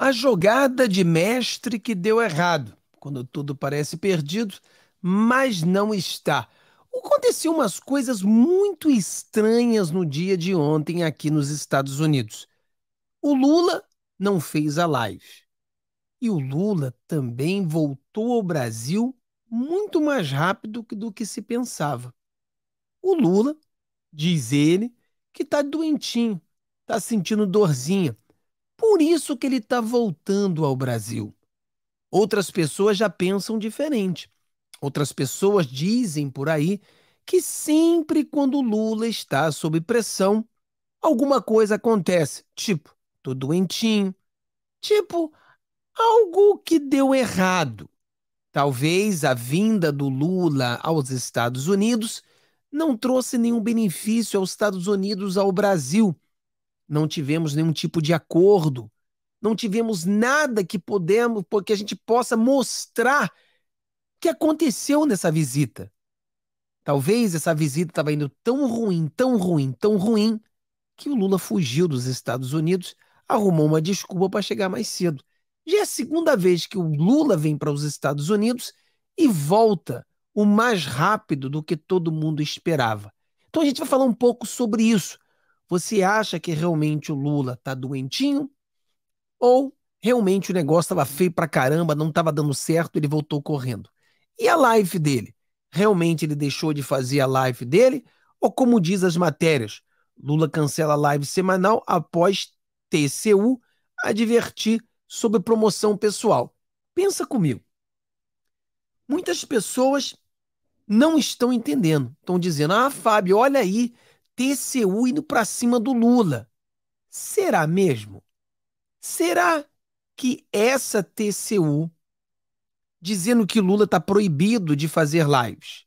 A jogada de mestre que deu errado, quando tudo parece perdido, mas não está. Aconteceu umas coisas muito estranhas no dia de ontem aqui nos Estados Unidos. O Lula não fez a live. E o Lula também voltou ao Brasil muito mais rápido do que se pensava. O Lula, diz ele, que está doentinho, está sentindo dorzinha. Por isso que ele está voltando ao Brasil. Outras pessoas já pensam diferente. Outras pessoas dizem por aí que sempre quando Lula está sob pressão, alguma coisa acontece. Tipo, tô doentinho. Tipo, algo que deu errado. Talvez a vinda do Lula aos Estados Unidos não trouxe nenhum benefício aos Estados Unidos ao Brasil não tivemos nenhum tipo de acordo. Não tivemos nada que podemos, porque a gente possa mostrar o que aconteceu nessa visita. Talvez essa visita estava indo tão ruim, tão ruim, tão ruim, que o Lula fugiu dos Estados Unidos, arrumou uma desculpa para chegar mais cedo. Já é a segunda vez que o Lula vem para os Estados Unidos e volta o mais rápido do que todo mundo esperava. Então a gente vai falar um pouco sobre isso, você acha que realmente o Lula tá doentinho? Ou realmente o negócio estava feio pra caramba, não estava dando certo, ele voltou correndo? E a live dele? Realmente ele deixou de fazer a live dele? Ou como diz as matérias, Lula cancela a live semanal após TCU advertir sobre promoção pessoal. Pensa comigo. Muitas pessoas não estão entendendo. Estão dizendo: ah, Fábio, olha aí, TCU indo para cima do Lula. Será mesmo? Será que essa TCU dizendo que Lula está proibido de fazer lives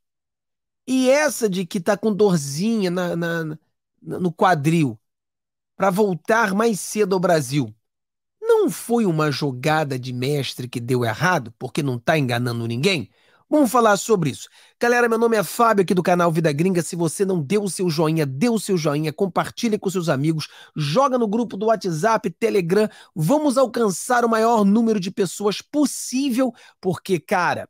e essa de que está com dorzinha na, na, na no quadril para voltar mais cedo ao Brasil não foi uma jogada de mestre que deu errado porque não está enganando ninguém? Vamos falar sobre isso. Galera, meu nome é Fábio aqui do canal Vida Gringa. Se você não deu o seu joinha, dê o seu joinha, compartilhe com seus amigos, joga no grupo do WhatsApp, Telegram. Vamos alcançar o maior número de pessoas possível, porque, cara,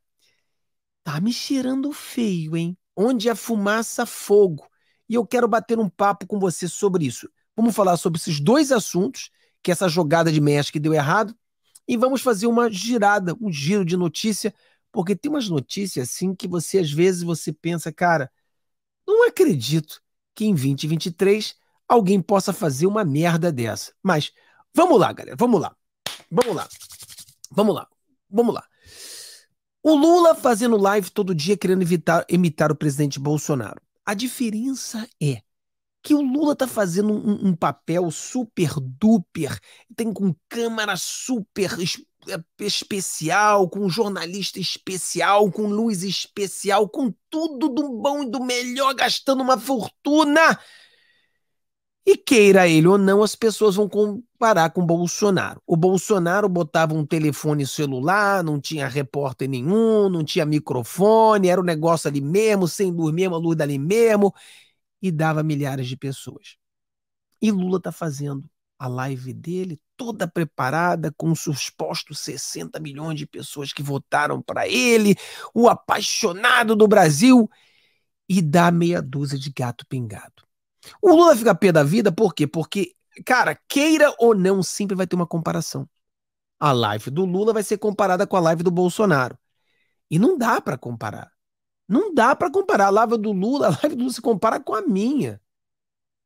tá me cheirando feio, hein? Onde a fumaça, fogo. E eu quero bater um papo com você sobre isso. Vamos falar sobre esses dois assuntos, que é essa jogada de mestre que deu errado, e vamos fazer uma girada, um giro de notícia porque tem umas notícias assim que você às vezes você pensa, cara, não acredito que em 2023 alguém possa fazer uma merda dessa. Mas vamos lá, galera, vamos lá. Vamos lá. Vamos lá. Vamos lá. O Lula fazendo live todo dia querendo evitar, imitar o presidente Bolsonaro. A diferença é que o Lula tá fazendo um, um papel super duper, tem com câmera super é, especial, com jornalista especial, com luz especial, com tudo do bom e do melhor, gastando uma fortuna. E queira ele ou não, as pessoas vão comparar com o Bolsonaro. O Bolsonaro botava um telefone celular, não tinha repórter nenhum, não tinha microfone, era um negócio ali mesmo, sem dormir uma luz dali mesmo, e dava milhares de pessoas. E Lula está fazendo a live dele toda preparada com os supostos 60 milhões de pessoas que votaram para ele, o apaixonado do Brasil e dá meia dúzia de gato pingado. O Lula fica pé da vida por quê? Porque, cara, queira ou não, sempre vai ter uma comparação. A live do Lula vai ser comparada com a live do Bolsonaro. E não dá para comparar. Não dá para comparar. A live do Lula, a live do Lula se compara com a minha.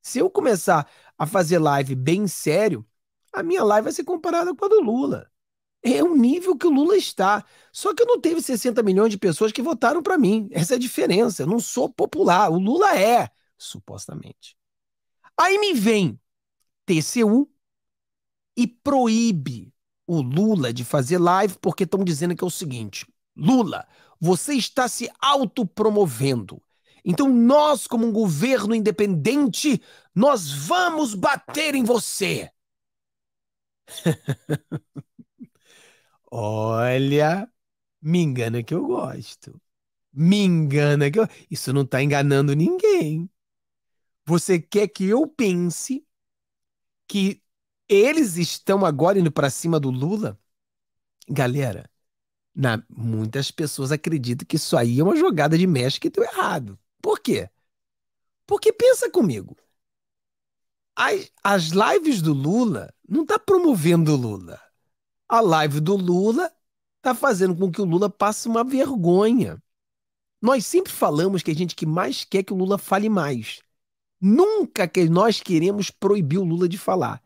Se eu começar a fazer live bem sério, a minha live vai ser comparada com a do Lula. É o nível que o Lula está. Só que eu não teve 60 milhões de pessoas que votaram para mim. Essa é a diferença. Eu não sou popular. O Lula é, supostamente. Aí me vem TCU e proíbe o Lula de fazer live porque estão dizendo que é o seguinte: Lula, você está se autopromovendo. Então nós, como um governo independente, nós vamos bater em você. Olha, me engana que eu gosto. Me engana que eu... Isso não está enganando ninguém. Você quer que eu pense que eles estão agora indo para cima do Lula? Galera, na... muitas pessoas acreditam que isso aí é uma jogada de México que deu errado. Por quê? Porque pensa comigo. As, as lives do Lula não está promovendo o Lula. A live do Lula está fazendo com que o Lula passe uma vergonha. Nós sempre falamos que a gente que mais quer que o Lula fale mais. Nunca que nós queremos proibir o Lula de falar.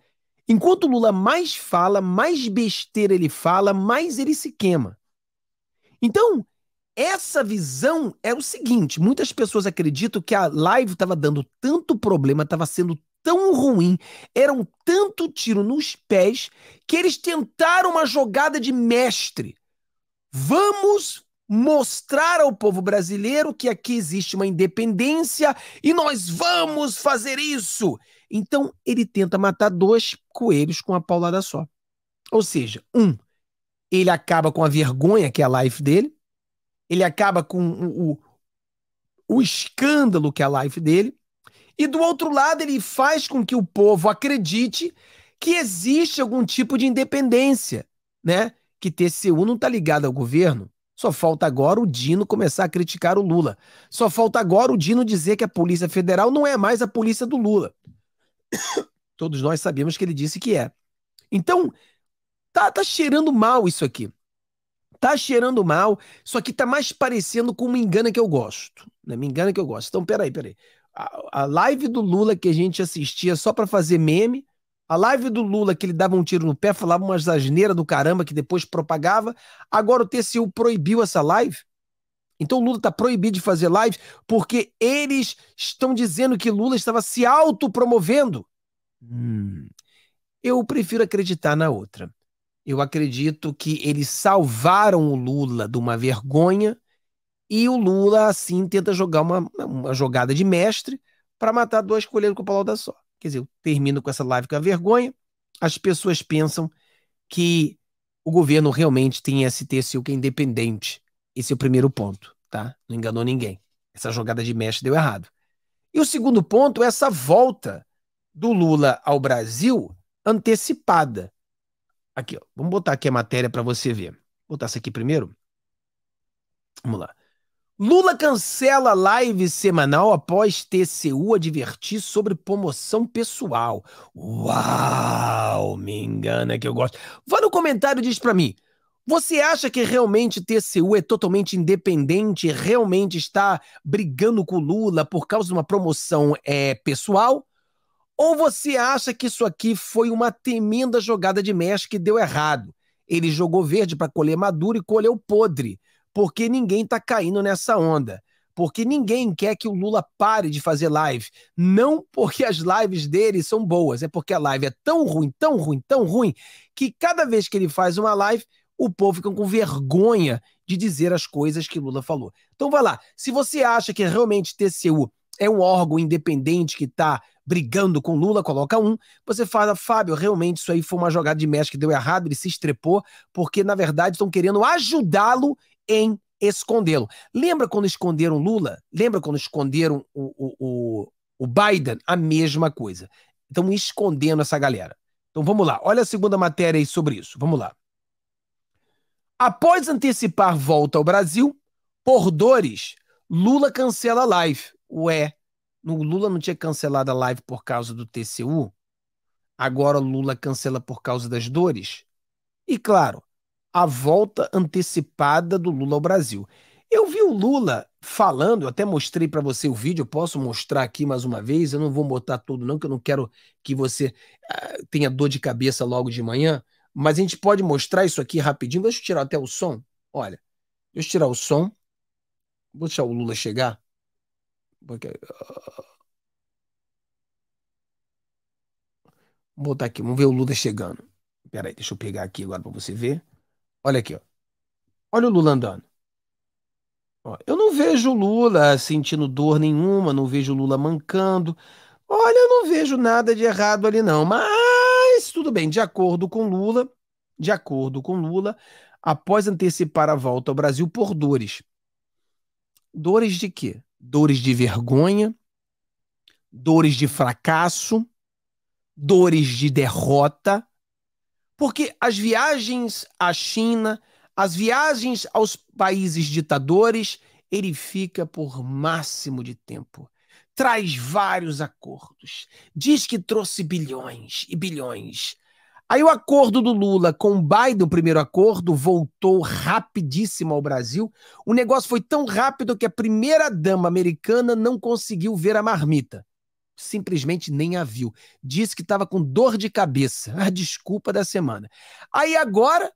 Enquanto o Lula mais fala, mais besteira ele fala, mais ele se queima. Então, essa visão é o seguinte: muitas pessoas acreditam que a live estava dando tanto problema, estava sendo tão ruim, eram um tanto tiro nos pés, que eles tentaram uma jogada de mestre. Vamos mostrar ao povo brasileiro que aqui existe uma independência e nós vamos fazer isso. Então ele tenta matar dois coelhos com uma paulada só. Ou seja, um, ele acaba com a vergonha que é a life dele, ele acaba com o, o, o escândalo que é a life dele, e do outro lado ele faz com que o povo acredite que existe algum tipo de independência, né? Que TCU não está ligado ao governo. Só falta agora o Dino começar a criticar o Lula. Só falta agora o Dino dizer que a Polícia Federal não é mais a polícia do Lula. Todos nós sabemos que ele disse que é. Então, tá, tá cheirando mal isso aqui. Tá cheirando mal, isso aqui tá mais parecendo com uma engana que eu gosto. Né? Me engana que eu gosto. Então, peraí, peraí. A, a live do Lula que a gente assistia só para fazer meme, a live do Lula que ele dava um tiro no pé, falava umas asneiras do caramba que depois propagava, agora o TCU proibiu essa live. Então o Lula tá proibido de fazer live porque eles estão dizendo que Lula estava se autopromovendo. Hum. Eu prefiro acreditar na outra. Eu acredito que eles salvaram o Lula de uma vergonha e o Lula, assim, tenta jogar uma, uma jogada de mestre para matar dois coelhos com o palau da só. Quer dizer, eu termino com essa live com a vergonha. As pessoas pensam que o governo realmente tem STCU que é independente. Esse é o primeiro ponto, tá? Não enganou ninguém. Essa jogada de mestre deu errado. E o segundo ponto é essa volta do Lula ao Brasil antecipada. Aqui, ó. Vamos botar aqui a matéria para você ver. Vou botar isso aqui primeiro. Vamos lá. Lula cancela live semanal após TCU advertir sobre promoção pessoal. Uau, me engana que eu gosto. Vá no comentário e diz para mim. Você acha que realmente TCU é totalmente independente, realmente está brigando com Lula por causa de uma promoção é, pessoal? Ou você acha que isso aqui foi uma temenda jogada de Mesh que deu errado? Ele jogou verde para colher maduro e colheu podre, porque ninguém está caindo nessa onda. Porque ninguém quer que o Lula pare de fazer live. Não porque as lives dele são boas, é porque a live é tão ruim, tão ruim, tão ruim, que cada vez que ele faz uma live, o povo fica com vergonha de dizer as coisas que Lula falou. Então vai lá. Se você acha que é realmente TCU é um órgão independente que está brigando com Lula, coloca um. Você fala, Fábio, realmente isso aí foi uma jogada de mestre que deu errado, ele se estrepou, porque na verdade estão querendo ajudá-lo em escondê-lo. Lembra quando esconderam Lula? Lembra quando esconderam o, o, o, o Biden? A mesma coisa. Estão escondendo essa galera. Então vamos lá, olha a segunda matéria aí sobre isso. Vamos lá. Após antecipar volta ao Brasil, por dores, Lula cancela live Ué, no Lula não tinha cancelado a live por causa do TCU? Agora o Lula cancela por causa das dores? E claro, a volta antecipada do Lula ao Brasil. Eu vi o Lula falando, eu até mostrei para você o vídeo, eu posso mostrar aqui mais uma vez, eu não vou botar tudo não, que eu não quero que você uh, tenha dor de cabeça logo de manhã, mas a gente pode mostrar isso aqui rapidinho, deixa eu tirar até o som, olha, deixa eu tirar o som, vou deixar o Lula chegar, porque, ah, Vou botar aqui, vamos ver o Lula chegando. Pera aí, deixa eu pegar aqui agora para você ver. Olha aqui, ó. Olha o Lula andando. Ó, eu não vejo o Lula sentindo dor nenhuma, não vejo o Lula mancando. Olha, eu não vejo nada de errado ali não, mas tudo bem, de acordo com Lula, de acordo com Lula, após antecipar a volta ao Brasil por dores. Dores de quê? dores de vergonha, dores de fracasso, dores de derrota, porque as viagens à China, as viagens aos países ditadores, ele fica por máximo de tempo. Traz vários acordos, diz que trouxe bilhões e bilhões, Aí o acordo do Lula com o Biden, o primeiro acordo, voltou rapidíssimo ao Brasil. O negócio foi tão rápido que a primeira dama americana não conseguiu ver a marmita. Simplesmente nem a viu. Disse que estava com dor de cabeça. A desculpa da semana. Aí agora,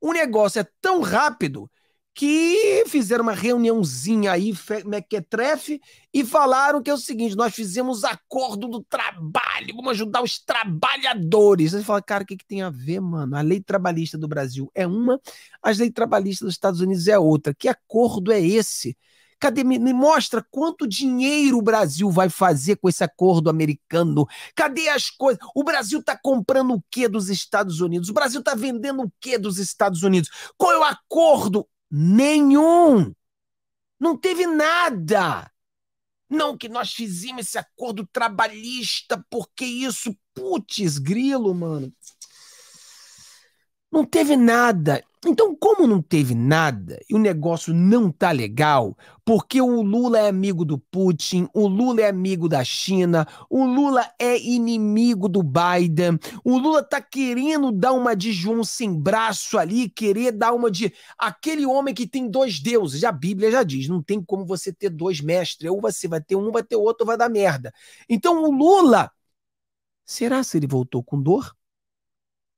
o negócio é tão rápido que fizeram uma reuniãozinha aí, mequetrefe, é é, e falaram que é o seguinte: nós fizemos acordo do trabalho, vamos ajudar os trabalhadores. Você fala, cara, o que, que tem a ver, mano? A lei trabalhista do Brasil é uma, a lei trabalhista dos Estados Unidos é outra. Que acordo é esse? Cadê? Me, me, mostra quanto dinheiro o Brasil vai fazer com esse acordo americano. Cadê as coisas? O Brasil está comprando o que dos Estados Unidos? O Brasil está vendendo o que dos Estados Unidos? Qual é o acordo? Nenhum! Não teve nada! Não que nós fizemos esse acordo trabalhista, porque isso, putz, grilo, mano. Não teve nada. Então, como não teve nada e o negócio não tá legal, porque o Lula é amigo do Putin, o Lula é amigo da China, o Lula é inimigo do Biden, o Lula tá querendo dar uma de João sem braço ali, querer dar uma de aquele homem que tem dois deuses. A Bíblia já diz, não tem como você ter dois mestres, ou você vai ter um, vai ter outro, vai dar merda. Então, o Lula, será se ele voltou com dor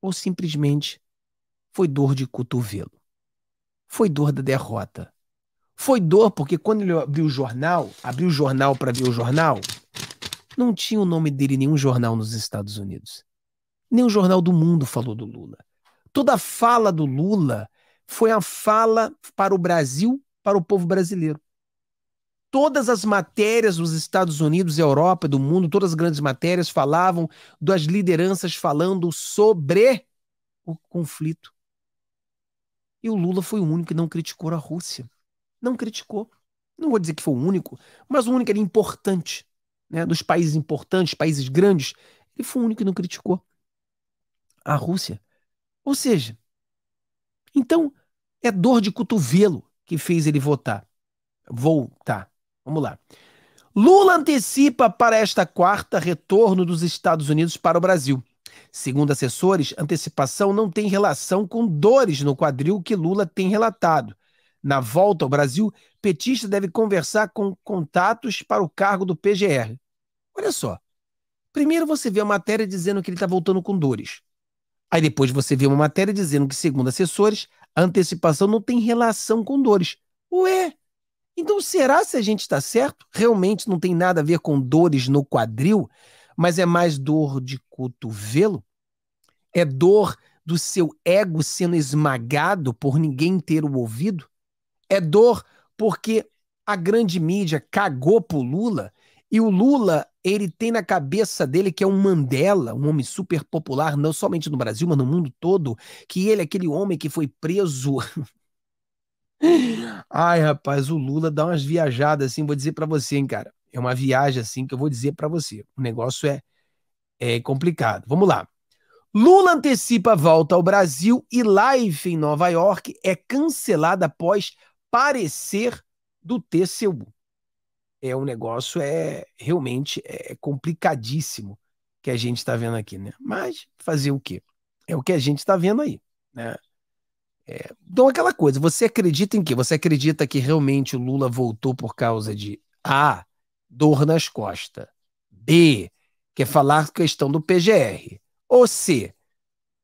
ou simplesmente foi dor de cotovelo. Foi dor da derrota. Foi dor porque quando ele abriu o jornal, abriu o jornal para ver o jornal, não tinha o nome dele em nenhum jornal nos Estados Unidos. Nem o jornal do mundo falou do Lula. Toda a fala do Lula foi a fala para o Brasil, para o povo brasileiro. Todas as matérias dos Estados Unidos, Europa, do mundo, todas as grandes matérias falavam das lideranças falando sobre o conflito e o Lula foi o único que não criticou a Rússia. Não criticou. Não vou dizer que foi o único, mas o único era importante, né, dos países importantes, países grandes, ele foi o único que não criticou a Rússia. Ou seja, então é dor de cotovelo que fez ele votar. Voltar. Vamos lá. Lula antecipa para esta quarta retorno dos Estados Unidos para o Brasil. Segundo assessores, antecipação não tem relação com dores no quadril que Lula tem relatado. Na volta ao Brasil, petista deve conversar com contatos para o cargo do PGR. Olha só. Primeiro você vê a matéria dizendo que ele está voltando com dores. Aí depois você vê uma matéria dizendo que, segundo assessores, a antecipação não tem relação com dores. Ué? Então será se a gente está certo? Realmente não tem nada a ver com dores no quadril? mas é mais dor de cotovelo? É dor do seu ego sendo esmagado por ninguém ter o ouvido? É dor porque a grande mídia cagou pro Lula e o Lula, ele tem na cabeça dele que é um Mandela, um homem super popular, não somente no Brasil, mas no mundo todo, que ele é aquele homem que foi preso. Ai, rapaz, o Lula dá umas viajadas assim, vou dizer para você, hein, cara. É uma viagem assim que eu vou dizer para você. O negócio é, é complicado. Vamos lá. Lula antecipa a volta ao Brasil e live em Nova York é cancelada após parecer do TCU. É um negócio é realmente é, é complicadíssimo que a gente está vendo aqui, né? Mas fazer o quê? É o que a gente está vendo aí, né? É, então aquela coisa, você acredita em quê? Você acredita que realmente o Lula voltou por causa de A, dor nas costas. B, quer falar questão do PGR. Ou C,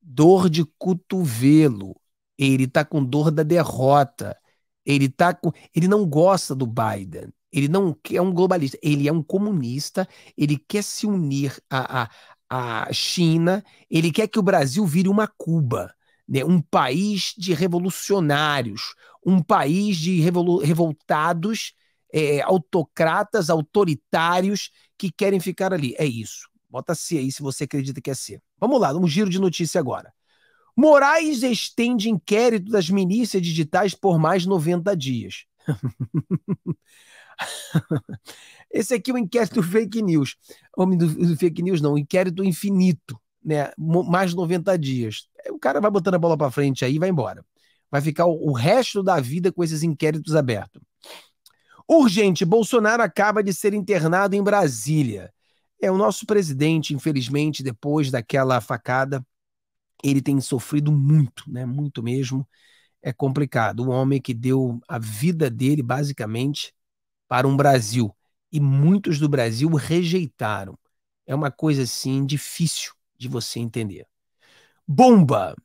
dor de cotovelo. Ele está com dor da derrota. Ele tá com, ele não gosta do Biden. Ele não é um globalista, ele é um comunista, ele quer se unir à, à, à China, ele quer que o Brasil vire uma Cuba, né? um país de revolucionários, um país de revol, revoltados é, é, autocratas, autoritários que querem ficar ali. É isso. Bota C aí se você acredita que é C. Vamos lá, um giro de notícia agora. Moraes estende inquérito das milícias digitais por mais 90 dias. Esse aqui é o um inquérito fake news. Homem do, fake news, não, um inquérito infinito, né? Mais 90 dias. O cara vai botando a bola para frente aí e vai embora. Vai ficar o, resto da vida com esses inquéritos abertos. Urgente, Bolsonaro acaba de ser internado em Brasília. É o nosso presidente, infelizmente, depois daquela facada, ele tem sofrido muito, né? Muito mesmo. É complicado. Um homem que deu a vida dele, basicamente, para um Brasil. E muitos do Brasil rejeitaram. É uma coisa, assim, difícil de você entender. Bomba!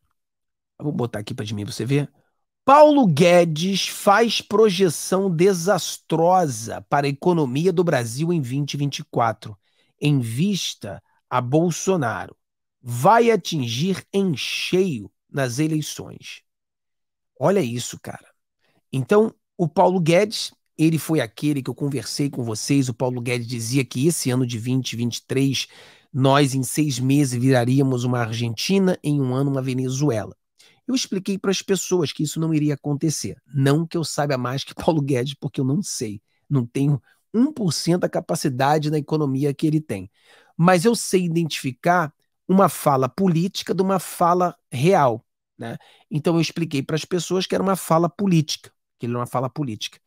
Vou botar aqui para mim você ver. Paulo Guedes faz projeção desastrosa para a economia do Brasil em 2024, em vista a Bolsonaro. Vai atingir em cheio nas eleições. Olha isso, cara. Então, o Paulo Guedes, ele foi aquele que eu conversei com vocês. O Paulo Guedes dizia que esse ano de 2023, nós em seis meses viraríamos uma Argentina, em um ano uma Venezuela. Eu expliquei para as pessoas que isso não iria acontecer. Não que eu saiba mais que Paulo Guedes, porque eu não sei. Não tenho 1% da capacidade na economia que ele tem. Mas eu sei identificar uma fala política de uma fala real. Né? Então eu expliquei para as pessoas que era uma fala política, que ele era uma fala política.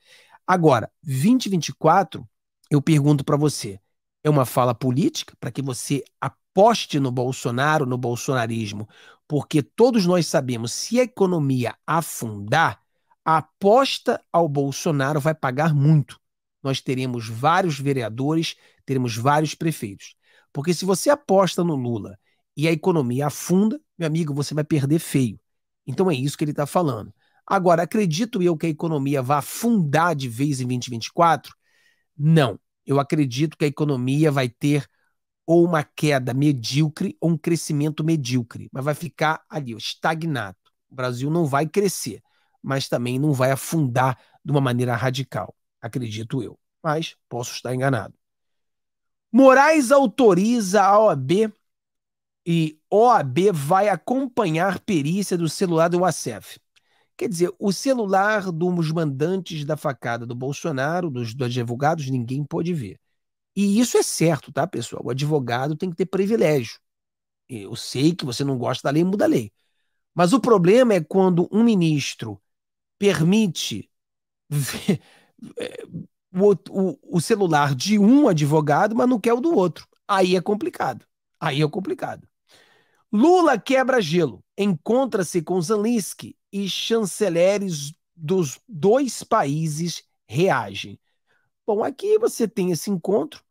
Agora, 2024, eu pergunto para você, é uma fala política para que você aposte no Bolsonaro, no bolsonarismo, porque todos nós sabemos, se a economia afundar, a aposta ao Bolsonaro vai pagar muito. Nós teremos vários vereadores, teremos vários prefeitos. Porque se você aposta no Lula e a economia afunda, meu amigo, você vai perder feio. Então é isso que ele está falando. Agora, acredito eu que a economia vai afundar de vez em 2024? Não. Eu acredito que a economia vai ter ou uma queda medíocre ou um crescimento medíocre, mas vai ficar ali, estagnado. O Brasil não vai crescer, mas também não vai afundar de uma maneira radical, acredito eu. Mas posso estar enganado. Moraes autoriza a OAB e OAB vai acompanhar perícia do celular do ASEF. Quer dizer, o celular dos mandantes da facada do Bolsonaro, dos, dos advogados, ninguém pode ver. E isso é certo, tá, pessoal? O advogado tem que ter privilégio. Eu sei que você não gosta da lei, muda a lei. Mas o problema é quando um ministro permite é, o, o, o, celular de um advogado, mas não quer o do outro. Aí é complicado. Aí é complicado. Lula quebra gelo. Encontra-se com Zelensky e chanceleres dos dois países reagem. Bom, aqui você tem esse encontro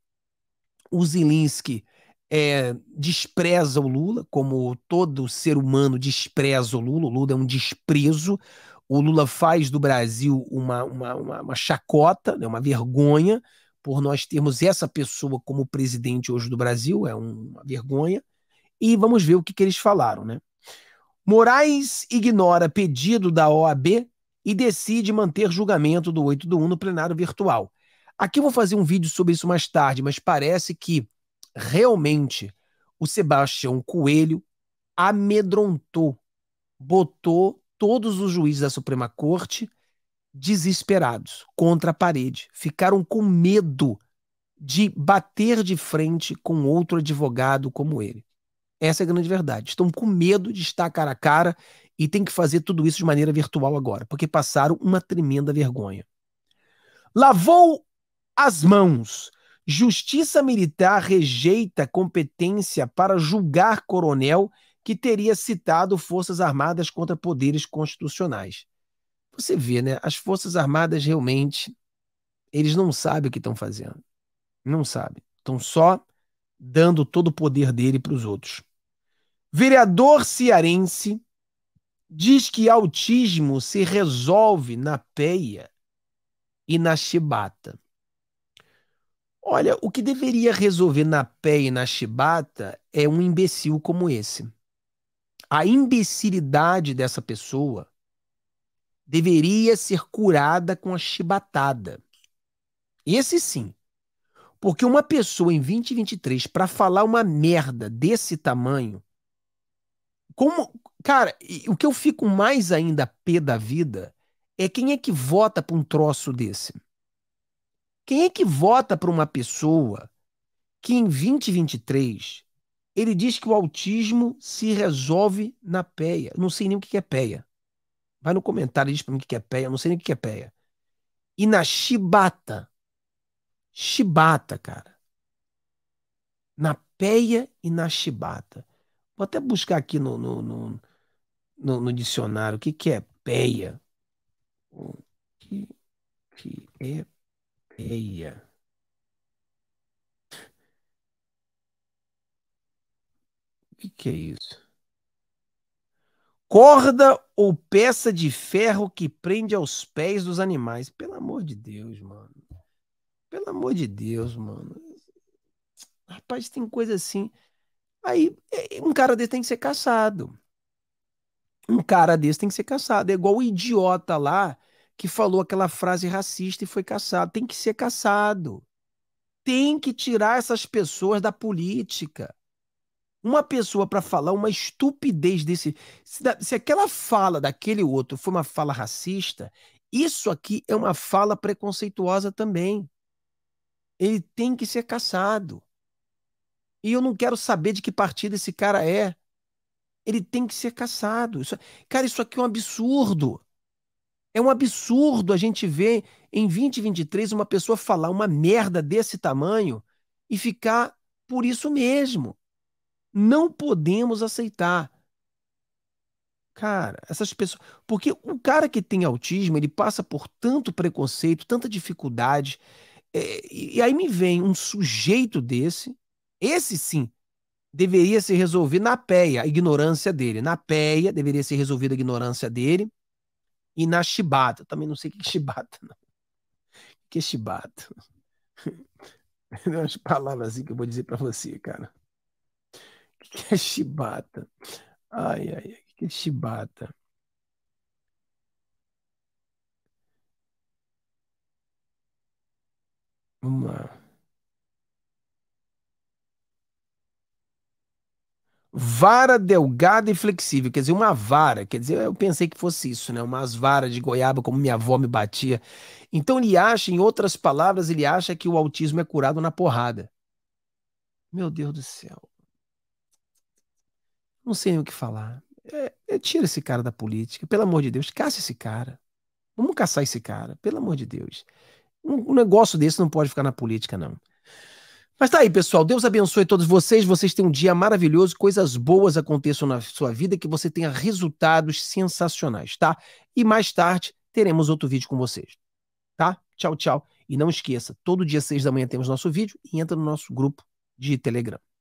o Zilinski é, despreza o Lula, como todo ser humano despreza o Lula, o Lula é um desprezo. O Lula faz do Brasil uma, uma, uma, uma chacota, né, uma vergonha, por nós termos essa pessoa como presidente hoje do Brasil, é um, uma vergonha. E vamos ver o que, que eles falaram, né? Moraes ignora pedido da OAB e decide manter julgamento do 8 do 1 no plenário virtual. Aqui eu vou fazer um vídeo sobre isso mais tarde, mas parece que realmente o Sebastião Coelho amedrontou, botou todos os juízes da Suprema Corte desesperados contra a parede, ficaram com medo de bater de frente com outro advogado como ele. Essa é a grande verdade. Estão com medo de estar cara a cara e tem que fazer tudo isso de maneira virtual agora, porque passaram uma tremenda vergonha. Lavou as mãos. Justiça Militar rejeita competência para julgar coronel que teria citado Forças Armadas contra poderes constitucionais. Você vê, né? As Forças Armadas realmente eles não sabem o que estão fazendo. Não sabem. Estão só dando todo o poder dele para os outros. Vereador cearense diz que autismo se resolve na peia e na chibata. Olha, o que deveria resolver na pé e na chibata é um imbecil como esse. A imbecilidade dessa pessoa deveria ser curada com a chibatada. Esse sim. Porque uma pessoa em 2023 para falar uma merda desse tamanho, como, cara, o que eu fico mais ainda pé da vida é quem é que vota para um troço desse. Quem é que vota para uma pessoa que em 2023 ele diz que o autismo se resolve na PEA? não sei nem o que é PEA. Vai no comentário e diz para mim o que é PEA, eu não sei nem o que é PEA. E na chibata. Chibata, cara. Na PEA e na chibata. Vou até buscar aqui no, no, no, no, no dicionário o que, que é PEA. O que, que é Eia. O que, que é isso? Corda ou peça de ferro que prende aos pés dos animais. Pelo amor de Deus, mano. Pelo amor de Deus, mano. Rapaz, tem coisa assim. Aí, é, é, um cara desse tem que ser caçado. Um cara desse tem que ser caçado. É igual o idiota lá que falou aquela frase racista e foi caçado. Tem que ser caçado. Tem que tirar essas pessoas da política. Uma pessoa para falar uma estupidez desse. Se, da, se aquela fala daquele outro foi uma fala racista, isso aqui é uma fala preconceituosa também. Ele tem que ser caçado. E eu não quero saber de que partido esse cara é. Ele tem que ser caçado. Isso, cara, isso aqui é um absurdo. É um absurdo a gente ver em 2023 uma pessoa falar uma merda desse tamanho e ficar por isso mesmo. Não podemos aceitar. Cara, essas pessoas. Porque o cara que tem autismo, ele passa por tanto preconceito, tanta dificuldade. É, e aí me vem um sujeito desse, esse sim, deveria se resolver na PEA, a ignorância dele. Na PEA, deveria ser resolvida a ignorância dele e na chibata. Também não sei o que é chibata, não. O que é chibata? Tem umas palavras assim que eu vou dizer para você, cara. O que é chibata? Ai, ai, ai. O que é chibata? Vamos lá. vara delgada e flexível, quer dizer, uma vara, quer dizer, eu pensei que fosse isso, né? Umas varas de goiaba, como minha avó me batia. Então ele acha, em outras palavras, ele acha que o autismo é curado na porrada. Meu Deus do céu. Não sei o que falar. É, é, tira esse cara da política, pelo amor de Deus, caça esse cara. Vamos caçar esse cara, pelo amor de Deus. um, um negócio desse não pode ficar na política, não. Mas tá aí, pessoal. Deus abençoe todos vocês. Vocês tenham um dia maravilhoso, coisas boas aconteçam na sua vida, que você tenha resultados sensacionais, tá? E mais tarde teremos outro vídeo com vocês, tá? Tchau, tchau. E não esqueça, todo dia seis da manhã temos nosso vídeo e entra no nosso grupo de Telegram.